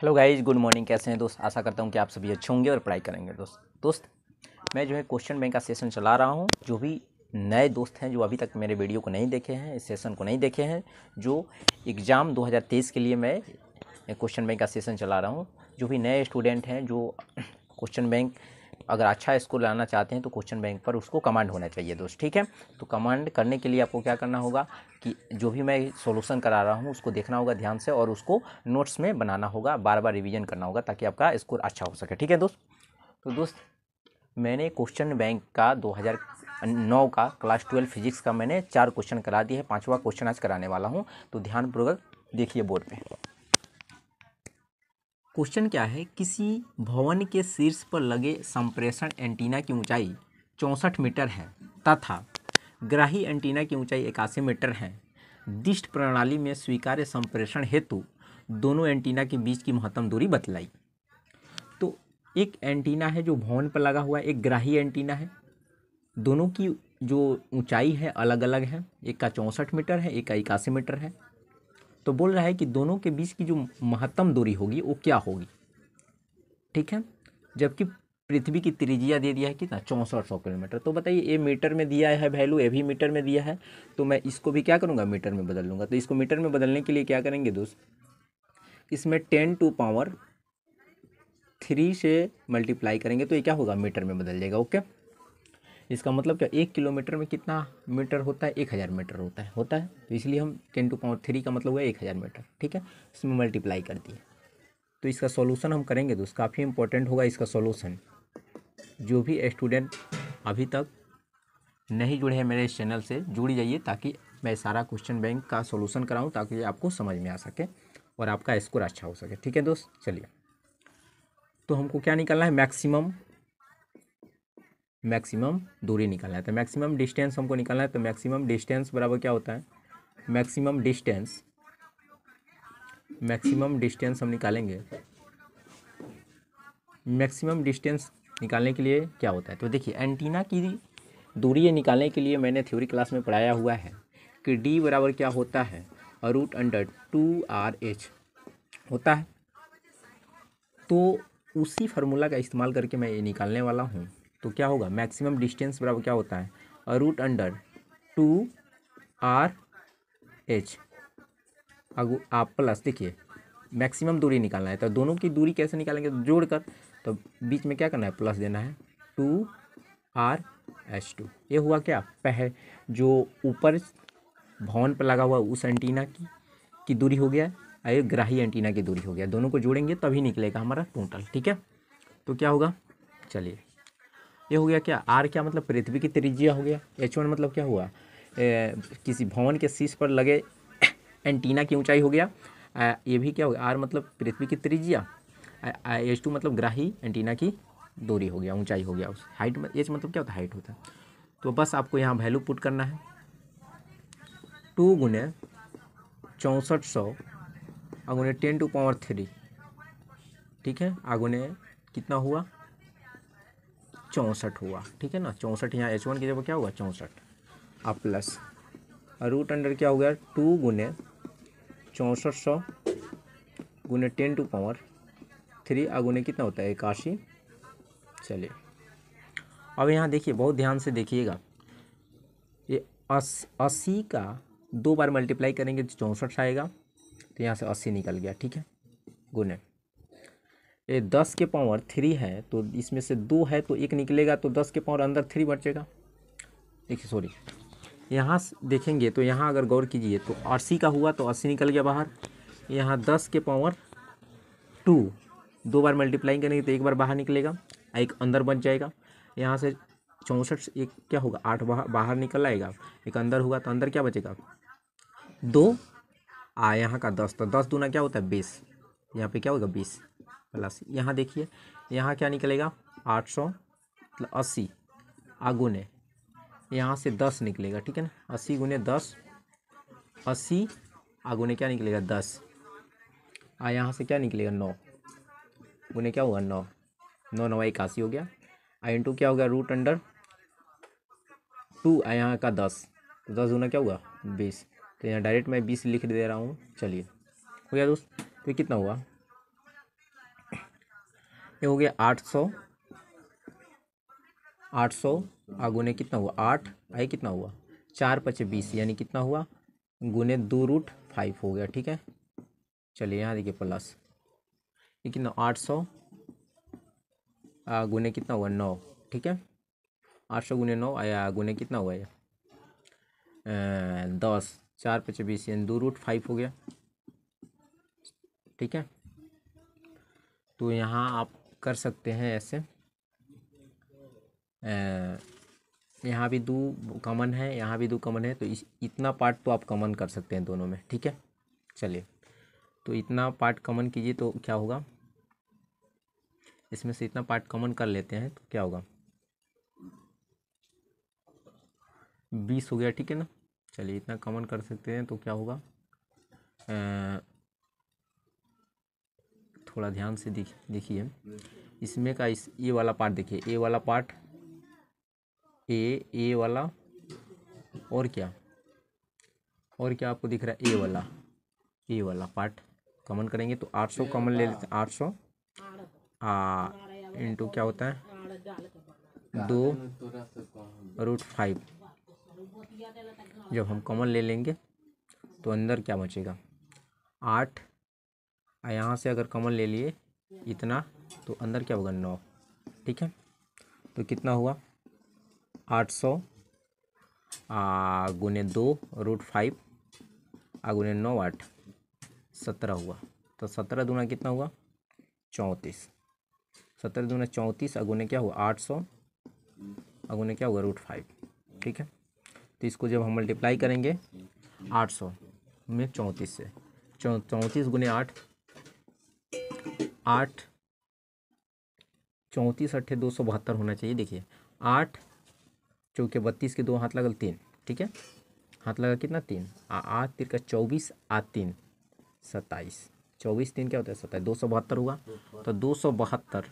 hello guys good morning कैसे हैं दोस्त आशा करता हूँ कि आप सभी अच्छे होंगे और पढ़ाई करेंगे दोस्त दोस्त मैं जो है क्वेश्चन बैंक का सेशन चला रहा हूँ जो भी नए दोस्त हैं जो अभी तक मेरे वीडियो को नहीं देखे हैं इस सेशन को नहीं देखे हैं जो एग्ज़ाम 2023 के लिए मैं क्वेश्चन बैंक का सेशन चला रहा हूँ जो भी नए स्टूडेंट हैं जो क्वेश्चन बैंक अगर अच्छा स्कोर लाना चाहते हैं तो क्वेश्चन बैंक पर उसको कमांड होना चाहिए दोस्त ठीक है तो कमांड करने के लिए आपको क्या करना होगा कि जो भी मैं सोल्यूशन करा रहा हूँ उसको देखना होगा ध्यान से और उसको नोट्स में बनाना होगा बार बार रिविजन करना होगा ताकि आपका स्कोर अच्छा हो सके ठीक है दोस्त तो दोस्त मैंने क्वेश्चन बैंक का दो नौ का क्लास ट्वेल्व फिजिक्स का मैंने चार क्वेश्चन करा दिए हैं पाँचवा क्वेश्चन आज कराने वाला हूँ तो ध्यानपूर्वक देखिए बोर्ड पे क्वेश्चन क्या है किसी भवन के शीर्ष पर लगे संप्रेषण एंटीना की ऊंचाई चौंसठ मीटर है तथा ग्राही एंटीना की ऊंचाई इक्यासी मीटर है दिष्ट प्रणाली में स्वीकार्य संप्रेषण हेतु दोनों एंटीना के बीच की महत्तम दूरी बतलाई तो एक एंटीना है जो भवन पर लगा हुआ है एक ग्राही एंटीना है दोनों की जो ऊंचाई है अलग अलग है एक का चौंसठ मीटर है एक का इक्यासी मीटर है तो बोल रहा है कि दोनों के बीच की जो महत्तम दूरी होगी वो क्या होगी ठीक है जबकि पृथ्वी की त्रिज्या दे दिया है कितना चौंसठ सौ किलोमीटर तो बताइए ये मीटर में दिया है वैल्यू ये भी मीटर में दिया है तो मैं इसको भी क्या करूँगा मीटर में बदल लूँगा तो इसको मीटर में बदलने के लिए क्या करेंगे दोस्त इसमें टेन टू पावर थ्री से मल्टीप्लाई करेंगे तो ये क्या होगा मीटर में बदल जाएगा ओके इसका मतलब क्या एक किलोमीटर में कितना मीटर होता है एक हज़ार मीटर होता है होता है तो इसलिए हम टेन टू पावर थ्री का मतलब हुआ एक हज़ार मीटर ठीक है इसमें मल्टीप्लाई कर दिए तो इसका सॉल्यूशन हम करेंगे दोस्त काफ़ी इंपॉर्टेंट होगा इसका सॉल्यूशन जो भी स्टूडेंट अभी तक नहीं जुड़े हैं मेरे इस चैनल से जुड़ जाइए ताकि मैं सारा क्वेश्चन बैंक का सोल्यूशन कराऊँ ताकि आपको समझ में आ सके और आपका स्कोर अच्छा हो सके ठीक है दोस्त चलिए तो हमको क्या निकालना है मैक्सिमम मैक्सिमम दूरी निकालना है तो मैक्सिमम डिस्टेंस हमको निकालना है तो मैक्सिमम डिस्टेंस बराबर क्या होता है मैक्सिमम डिस्टेंस मैक्सिमम डिस्टेंस हम निकालेंगे मैक्सिमम डिस्टेंस निकालने के लिए क्या होता है तो देखिए एंटीना की दूरी निकालने के लिए मैंने थ्योरी क्लास में पढ़ाया हुआ है कि डी बराबर क्या होता है root under two R H होता है तो उसी फार्मूला का इस्तेमाल करके मैं ये निकालने वाला हूँ तो क्या होगा मैक्सिमम डिस्टेंस बराबर क्या होता है root under two R H अगो आप प्लस देखिए मैक्सिमम दूरी निकालना है तो दोनों की दूरी कैसे निकालेंगे तो जोड़ कर तो बीच में क्या करना है प्लस देना है टू आर एच टू ये हुआ क्या पह जो ऊपर भवन पर लगा हुआ उस एंटीना की की दूरी हो गया ये ग्राही एंटीना की दूरी हो गया दोनों को जोड़ेंगे तभी निकलेगा हमारा टोटल ठीक है तो क्या होगा चलिए ये हो गया क्या आर क्या मतलब पृथ्वी की त्रिज्या हो गया एच वन मतलब क्या हुआ ए, किसी भवन के शीश पर लगे एंटीना की ऊंचाई हो गया आ, ये भी क्या हो गया आर मतलब पृथ्वी की त्रिज्या एच टू मतलब ग्राही एंटीना की दूरी हो गया ऊंचाई हो गया उस हाइट में एच मतलब क्या होता है हाइट होता है तो बस आपको यहाँ वैल्यू पुट करना है टू गुने चौंसठ सौ अगुने टेन टू पावर थ्री ठीक है आगुने कितना हुआ चौंसठ हुआ ठीक है ना चौंसठ यहाँ एच वन की जगह क्या हुआ चौंसठ अब प्लस रूट अंडर क्या हो गया टू गुने चौंसठ सौ गुने टेन टू पावर थ्री अगुने कितना होता है इक्यासी चलिए अब यहाँ देखिए बहुत ध्यान से देखिएगा ये अस्सी का दो बार मल्टीप्लाई करेंगे तो चौंसठ आएगा तो यहाँ से अस्सी निकल गया ठीक है गुने दस के पावर थ्री है तो इसमें से दो है तो एक निकलेगा तो दस के पावर अंदर थ्री बचेगा देखिए सॉरी यहाँ देखेंगे तो यहाँ अगर गौर कीजिए तो अस्सी का हुआ तो अस्सी निकल गया बाहर यहाँ दस के पावर टू दो बार मल्टीप्लाई करेंगे तो एक बार बाहर निकलेगा एक अंदर बच जाएगा यहाँ से चौंसठ एक क्या होगा आठ बाहर बाहर निकल आएगा एक अंदर हुआ तो अंदर क्या बचेगा दो आ यहाँ का दस तो दस दूना क्या होता है बीस यहाँ पे क्या होगा बीस प्लस यहाँ देखिए यहाँ क्या निकलेगा आठ सौ मतलब अस्सी आगुने यहाँ से दस निकलेगा ठीक है ना अस्सी गुने दस अस्सी आगुने क्या निकलेगा दस आ यहाँ से क्या निकलेगा नौ गुने क्या हुआ नौ नौ नवा इक्यासी हो गया आई इन क्या हो गया रूट अंडर टू आ यहाँ का दस तो दस गुना क्या हुआ बीस तो यहाँ डायरेक्ट मैं बीस लिख दे रहा हूँ चलिए हो गया दोस्त तो कितना हुआ ये हो गया आठ सौ आठ सौ गुने कितना हुआ आठ आई कितना हुआ चार पचे बीस यानी कितना हुआ गुने दो रूट फाइव हो गया ठीक है चलिए यहाँ देखिए प्लस ये कितना आठ सौ गुने कितना हुआ नौ ठीक है आठ सौ गुने नौ आया गुने कितना हुआ ये दस चार पचे बीस यानी दो रूट फाइव हो गया ठीक है तो यहाँ आप कर सकते हैं ऐसे यहाँ भी दो कमन है यहाँ भी दो कमन है तो इस इतना पार्ट तो आप कमन कर सकते हैं दोनों में ठीक है चलिए तो इतना पार्ट कमन कीजिए तो क्या होगा इसमें से इतना पार्ट कमन कर लेते हैं तो क्या होगा बीस हो गया ठीक है ना चलिए इतना कमन कर सकते हैं तो क्या होगा थोड़ा ध्यान से देखिए इसमें का इस ए वाला पार्ट देखिए ए वाला पार्ट ए ए वाला और क्या और क्या आपको दिख रहा है ए वाला ए वाला पार्ट कमन करेंगे तो 800 कमन ले लेते हैं सौ आ हाँ, इंटू क्या होता है दो रूट फाइव जब हम कमन ले लेंगे तो अंदर क्या बचेगा आठ और यहाँ से अगर कमल ले लिए इतना तो अंदर क्या होगा नौ ठीक है तो कितना हुआ आठ सौ गुने दो रूट फाइव आ गुने नौ आठ सत्रह हुआ तो सत्रह दूना कितना हुआ चौंतीस सत्रह दूना चौंतीस अगुने क्या हुआ आठ सौ अगुने क्या हुआ रूट फाइव ठीक है तो इसको जब हम मल्टीप्लाई करेंगे आठ सौ में चौंतीस से चौंतीस गुने आठ आठ चौंतीस अट्ठे दो सौ बहत्तर होना चाहिए देखिए आठ चौके बत्तीस के दो हाथ लगल तीन ठीक है हाथ लगा कितना तीन आठ तिर का चौबीस आ तीन सत्ताईस चौबीस तीन क्या होता है सत्ताईस दो सौ बहत्तर हुआ तो दो सौ बहत्तर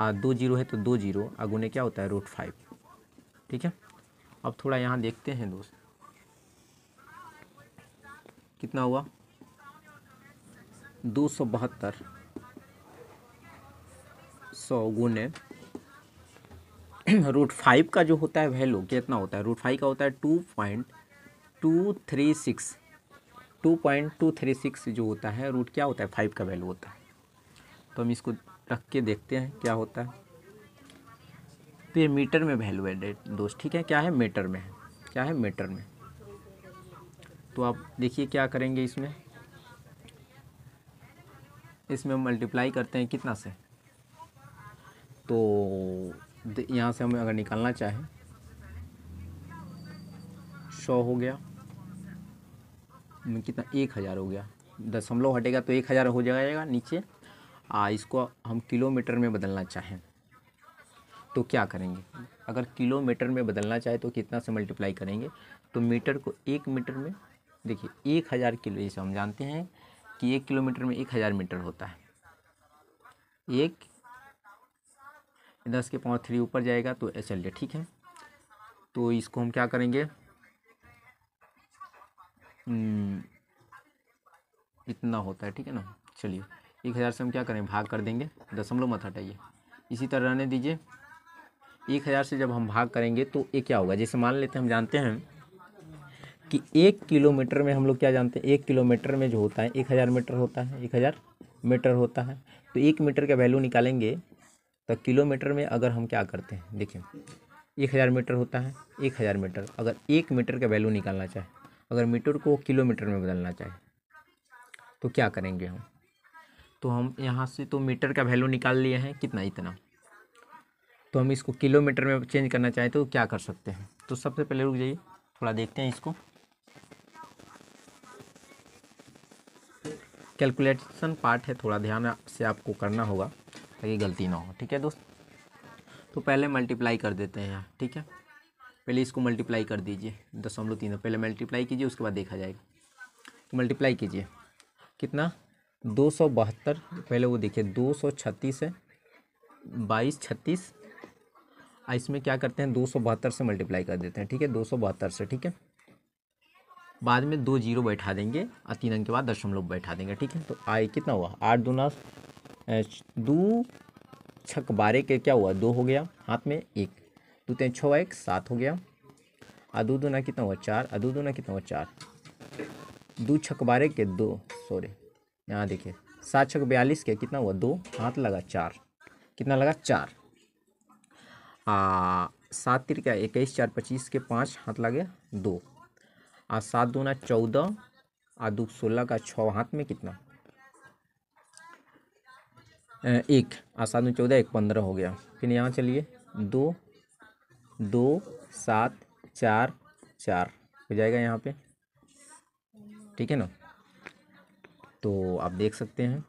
आ दो जीरो है तो दो जीरो आगुने क्या होता है रूट फाइव ठीक है अब थोड़ा यहाँ देखते हैं दोस्त कितना हुआ दो सौ बहत्तर सौ गुने रूट फाइव का जो होता है वैल्यू कितना होता है रूट फाइव का होता है two point two three six two point two three six जो होता है रूट क्या होता है फाइव का वैल्यू होता है तो हम इसको रख के देखते हैं क्या होता है तो ये मीटर में वैल्यू है डेट दोस्त ठीक है क्या है मीटर में है क्या है मीटर में तो आप देखिए क्या करेंगे इसमें इसमें हम मल्टीप्लाई करते हैं कितना से तो यहाँ से हमें अगर निकालना चाहें सौ हो गया कितना एक हज़ार हो गया दशमलव हटेगा तो एक हज़ार हो जाएगा नीचे आ इसको हम किलोमीटर में बदलना चाहें तो क्या करेंगे अगर किलोमीटर में बदलना चाहे तो कितना से मल्टीप्लाई करेंगे तो मीटर को एक मीटर में देखिए एक हज़ार किलो जैसे हम जानते हैं कि एक किलोमीटर में एक हज़ार मीटर होता है एक दस के पाँच थ्री ऊपर जाएगा तो एस एल ठीक है तो इसको हम क्या करेंगे हम्म, इतना होता है ठीक है ना चलिए एक हज़ार से हम क्या करें भाग कर देंगे दशमलव मत हटाइए इसी तरह रहने दीजिए एक हज़ार से जब हम भाग करेंगे तो ये क्या होगा जैसे मान लेते हैं हम जानते हैं कि एक किलोमीटर में हम लोग क्या जानते हैं एक किलोमीटर में जो होता है एक हज़ार मीटर होता है एक हज़ार मीटर होता है तो एक मीटर का वैल्यू निकालेंगे तो किलोमीटर में अगर हम क्या करते हैं देखिए एक हज़ार मीटर होता है एक हज़ार मीटर अगर एक मीटर का वैल्यू निकालना चाहे अगर मीटर को किलोमीटर में बदलना चाहे तो क्या करेंगे हम तो हम यहाँ से तो मीटर का वैल्यू निकाल लिए हैं कितना इतना तो हम इसको किलोमीटर में चेंज करना चाहें तो क्या कर सकते हैं तो सबसे पहले रुक जाइए थोड़ा देखते हैं इसको कैलकुलेशन पार्ट है थोड़ा ध्यान से आपको करना होगा ताकि गलती ना हो ठीक है दोस्त तो पहले मल्टीप्लाई कर देते हैं यहाँ ठीक है पहले इसको मल्टीप्लाई कर दीजिए दशमलव तीन पहले मल्टीप्लाई कीजिए उसके बाद देखा जाएगा तो मल्टीप्लाई कीजिए कितना दो सौ बहत्तर पहले वो देखिए दो सौ छत्तीस है बाईस छत्तीस इसमें क्या करते हैं दो सौ बहत्तर से मल्टीप्लाई कर देते हैं ठीक है दो सौ बहत्तर से ठीक है बाद में दो जीरो बैठा देंगे और तीन अंक के बाद दशमलव बैठा देंगे ठीक है तो आई कितना हुआ आठ दूना दो छक बारह के क्या हुआ दो हो गया हाथ में एक दो तीन छः एक सात हो गया दो दूना कितना हुआ चार अदू दूना कितना हुआ चार दो छक बारह के दो सॉरी यहाँ देखिए सात छक बयालीस के कितना हुआ दो हाथ लगा चार कितना लगा चार सात तिर का इक्कीस चार पच्चीस के पाँच हाथ लगे दो आ सात दूना चौदह आ दो सोलह का छः हाथ में कितना एक आ सात दो चौदह एक पंद्रह हो गया फिर यहाँ चलिए दो दो सात चार चार हो जाएगा यहाँ पे ठीक है ना तो आप देख सकते हैं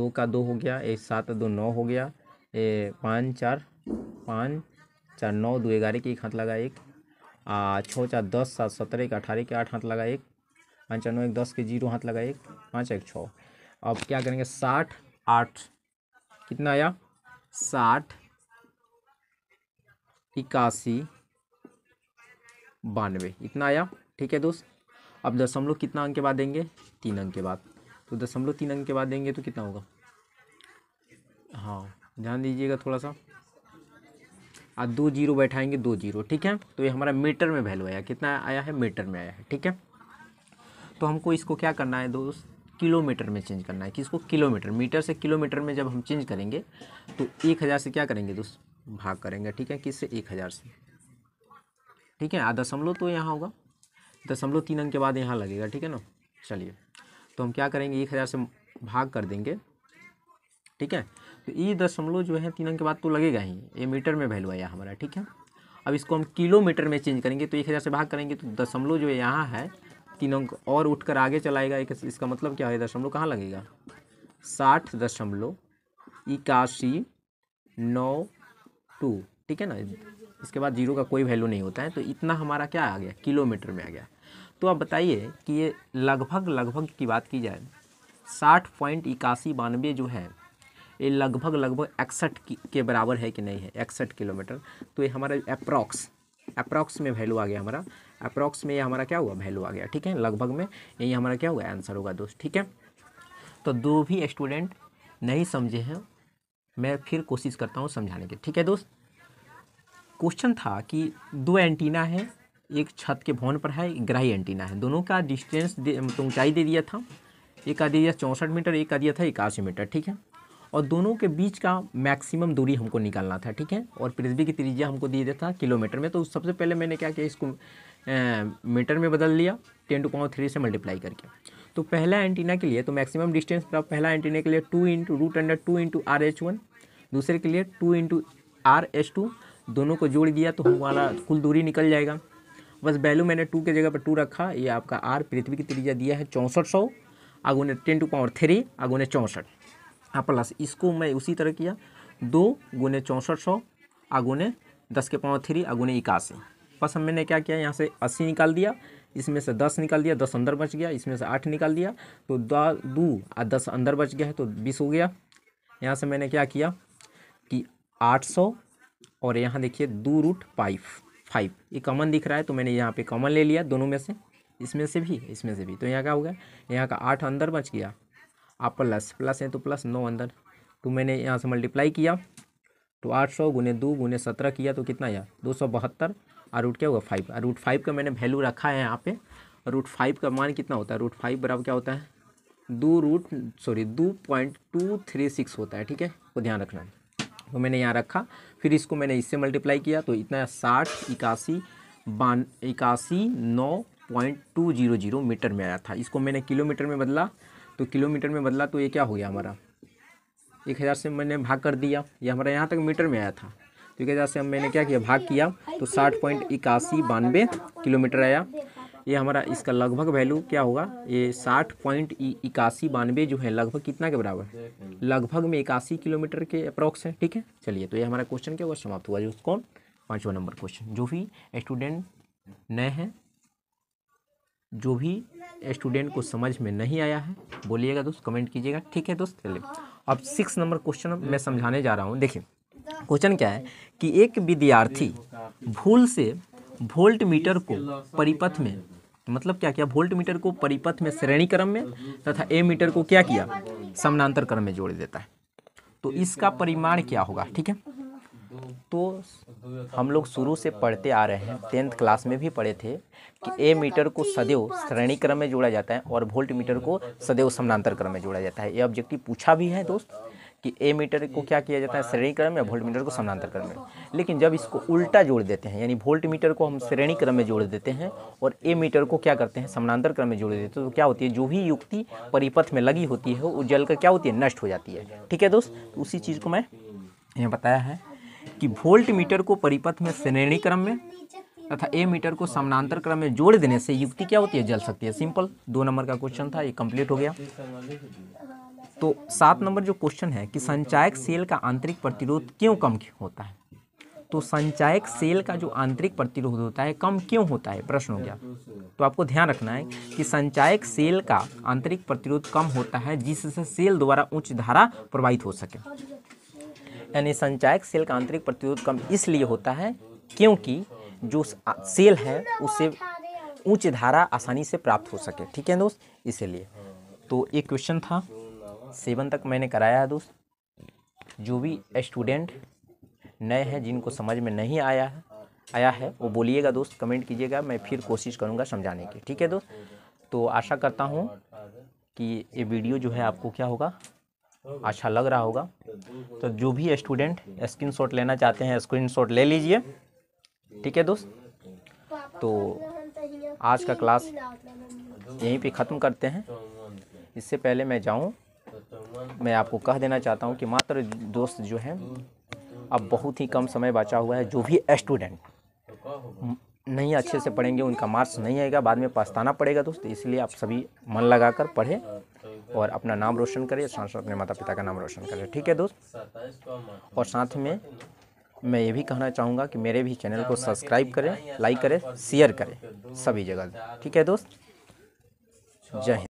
दो का दो हो गया एक सात दो नौ हो गया ए पाँच चार पाँच चार नौ दो ग्यारह की एक हाथ लगा एक छः चार दस सात सत्रह एक अठारह के आठ हाथ लगा एक पंचानवे एक दस के जीरो हाथ लगा एक पाँच एक छः अब क्या करेंगे साठ आठ कितना आया साठ इक्यासी बानवे इतना आया ठीक है दोस्त अब दशमलव कितना अंक के बाद देंगे तीन अंक के बाद तो दशमलव तीन अंक के बाद देंगे तो कितना होगा हाँ ध्यान दीजिएगा थोड़ा सा और दो जीरो बैठाएंगे दो जीरो ठीक है तो ये हमारा मीटर में वैल्यू आया कितना आया है मीटर में आया है ठीक है तो हमको इसको क्या करना है दोस्त किलोमीटर में चेंज करना है किसको किलोमीटर मीटर से किलोमीटर में जब हम चेंज करेंगे तो एक हज़ार से क्या करेंगे दोस्त भाग करेंगे ठीक है किससे एक हज़ार से ठीक है दशमलव तो यहाँ होगा दशमलव तो तीन अंक के बाद यहाँ लगेगा ठीक है ना चलिए तो हम क्या करेंगे एक हज़ार से भाग कर देंगे ठीक है तो ई दशमलव जो है तीन अंक के बाद तो लगेगा ही ये मीटर में वैल्यू आया हमारा ठीक है अब इसको हम किलोमीटर में चेंज करेंगे तो एक हज़ार से भाग करेंगे तो दशमलव जो यहाँ है तीन अंक और उठकर आगे चलाएगा एक इसका मतलब क्या है दशमलव कहाँ लगेगा साठ दशमलव इक्यासी नौ टू ठीक है ना इसके बाद जीरो का कोई वैल्यू नहीं होता है तो इतना हमारा क्या आ गया किलोमीटर में आ गया तो आप बताइए कि ये लगभग लगभग की बात की जाए साठ पॉइंट इक्यासी बानवे जो है ये लगभग लगभग इकसठ के बराबर है कि नहीं है इकसठ किलोमीटर तो ये हमारा अप्रॉक्स अप्रॉक्स में वैल्यू आ गया हमारा अप्रॉक्स में ये हमारा क्या हुआ वैल्यू आ गया ठीक है लगभग में यही हमारा क्या हुआ आंसर होगा दोस्त ठीक है तो दो भी स्टूडेंट नहीं समझे हैं मैं फिर कोशिश करता हूँ समझाने की ठीक है दोस्त क्वेश्चन था कि दो एंटीना है एक छत के भवन पर है ग्राही एंटीना है दोनों का डिस्टेंस ऊंचाई दे दिया था एक का दिया चौंसठ मीटर एक का दिया था इक्यासी मीटर ठीक है और दोनों के बीच का मैक्सिमम दूरी हमको निकालना था ठीक है और पृथ्वी की त्रिज्या हमको दिए था किलोमीटर में तो सबसे पहले मैंने क्या किया इसको मीटर में बदल लिया टेन टू पावर थ्री से मल्टीप्लाई करके तो पहला एंटीना के लिए तो मैक्सिमम डिस्टेंस प्राप्त पहला एंटीना के लिए two into root under two into R H one दूसरे के लिए two into R H two दोनों को जोड़ दिया तो हमारा कुल दूरी निकल जाएगा बस वैल्यू मैंने टू के जगह पर टू रखा ये आपका आर पृथ्वी की त्रिज्या दिया है चौंसठ सौ आगो ने टेन टू पावर थ्री आगुने ने चौंसठ प्लस इसको मैं उसी तरह किया दो गुने चौंसठ सौ आगुने दस के पाँव थ्री आगुने इक्यासी बस हम मैंने क्या किया यहाँ से अस्सी निकाल दिया इसमें से दस निकाल दिया दस अंदर बच गया इसमें से आठ निकाल दिया तो दो आ दस अंदर बच गया है तो बीस हो गया यहाँ से मैंने क्या किया कि आठ सौ और यहाँ देखिए दो रूट फाइव फाइव ये कॉमन दिख रहा है तो मैंने यहाँ पे कॉमन ले लिया दोनों में से इसमें से भी इसमें से भी तो यहाँ क्या हो गया यहाँ का आठ अंदर बच गया आप प्लस प्लस है तो प्लस नौ अंदर तो मैंने यहाँ से मल्टीप्लाई किया तो आठ सौ गुने दो गुने सत्रह किया तो कितना आया दो सौ बहत्तर और रूट क्या होगा फाइव और रूट फाइव का मैंने वैल्यू रखा है यहाँ पे और रूट फाइव का मान कितना होता है रूट फाइव बराबर क्या होता है दो रूट सॉरी दो पॉइंट टू थ्री सिक्स होता है ठीक है वो तो ध्यान रखना है तो मैंने यहाँ रखा फिर इसको मैंने इससे मल्टीप्लाई किया तो इतना साठ इक्यासी बान इक्यासी नौ point two zero zero metre में आया था इसको मैंने किलोमीटर में बदला तो किलोमीटर में बदला तो ये क्या हो गया हमारा एक हज़ार से मैंने भाग कर दिया ये हमारा यहाँ तक मीटर में आया था तो एक हज़ार से हम मैंने क्या किया भाग किया तो साठ पॉइंट इक्यासी बानवे किलोमीटर आया ये हमारा इसका लगभग वैल्यू क्या होगा ये साठ पॉइंट इक्यासी बानवे जो है लगभग कितना के बराबर है लगभग में इक्यासी किलोमीटर के अप्रॉक्स है ठीक है चलिए तो ये हमारा क्वेश्चन क्या हुआ समाप्त हुआ जो उसको पाँचवा नंबर क्वेश्चन जो भी स्टूडेंट नए हैं जो भी स्टूडेंट को समझ में नहीं आया है बोलिएगा दोस्त कमेंट कीजिएगा ठीक है दोस्त चलिए अब सिक्स नंबर क्वेश्चन मैं समझाने जा रहा हूँ देखिए क्वेश्चन क्या है कि एक विद्यार्थी भूल से वोल्ट मीटर को परिपथ में मतलब क्या किया वोल्ट मीटर को परिपथ में श्रेणी क्रम में तथा ए मीटर को क्या किया समानांतर क्रम में जोड़ देता है तो इसका परिमाण क्या होगा ठीक है तो हम लोग शुरू से पढ़ते आ रहे हैं टेंथ क्लास में भी पढ़े थे कि ए मीटर को सदैव श्रेणी क्रम में जोड़ा जाता है और वोल्ट मीटर को सदैव समानांतर क्रम में जोड़ा जाता है ये ऑब्जेक्टिव पूछा भी है दोस्त कि ए मीटर को क्या किया जाता है श्रेणी क्रम या वोल्ट मीटर को समानांतर क्रम में लेकिन जब इसको उल्टा जोड़ देते हैं यानी वोल्ट मीटर को हम श्रेणी क्रम में जोड़ देते हैं और ए मीटर को क्या करते हैं समानांतर क्रम में जोड़ देते हैं तो क्या होती है जो भी युक्ति परिपथ में लगी होती है वो जलकर क्या होती है नष्ट हो जाती है ठीक है दोस्त तो उसी चीज़ को मैं यहाँ बताया है कि वोल्ट मीटर को परिपथ में श्रेणी क्रम में तथा ए मीटर को समानांतर क्रम में जोड़ देने से युक्ति क्या होती है जल सकती है सिंपल दो नंबर का क्वेश्चन था ये कंप्लीट हो गया तो सात नंबर जो क्वेश्चन है कि संचायक सेल का आंतरिक प्रतिरोध क्यों कम होता है तो संचायक सेल का जो आंतरिक प्रतिरोध होता है कम क्यों होता है प्रश्न हो गया तो आपको ध्यान रखना है कि संचायक सेल का आंतरिक प्रतिरोध कम होता है जिससे सेल द्वारा उच्च धारा प्रवाहित हो सके यानी संचायक सेल का आंतरिक प्रतिरोध कम इसलिए होता है क्योंकि जो सेल है उसे उच्च धारा आसानी से प्राप्त हो सके ठीक है दोस्त इसीलिए तो ये क्वेश्चन था सेवन तक मैंने कराया है दोस्त जो भी स्टूडेंट नए हैं जिनको समझ में नहीं आया है आया है वो बोलिएगा दोस्त कमेंट कीजिएगा मैं फिर कोशिश करूँगा समझाने की ठीक है दोस्त तो आशा करता हूँ कि ये वीडियो जो है आपको क्या होगा अच्छा लग रहा होगा तो जो भी स्टूडेंट स्क्रीन शॉट लेना चाहते हैं स्क्रीन शॉट ले लीजिए ठीक है दोस्त तो आज का क्लास यहीं पे ख़त्म करते हैं इससे पहले मैं जाऊं मैं आपको कह देना चाहता हूं कि मात्र दोस्त जो है अब बहुत ही कम समय बचा हुआ है जो भी स्टूडेंट नहीं अच्छे से पढ़ेंगे उनका मार्क्स नहीं आएगा बाद में पछताना पड़ेगा दोस्त इसलिए आप सभी मन लगाकर पढ़ें और अपना नाम रोशन करें साथ साथ अपने माता पिता का नाम रोशन करें ठीक है दोस्त और साथ में मैं ये भी कहना चाहूँगा कि मेरे भी चैनल को सब्सक्राइब करें लाइक करें शेयर करें सभी जगह ठीक है दोस्त जय हिंद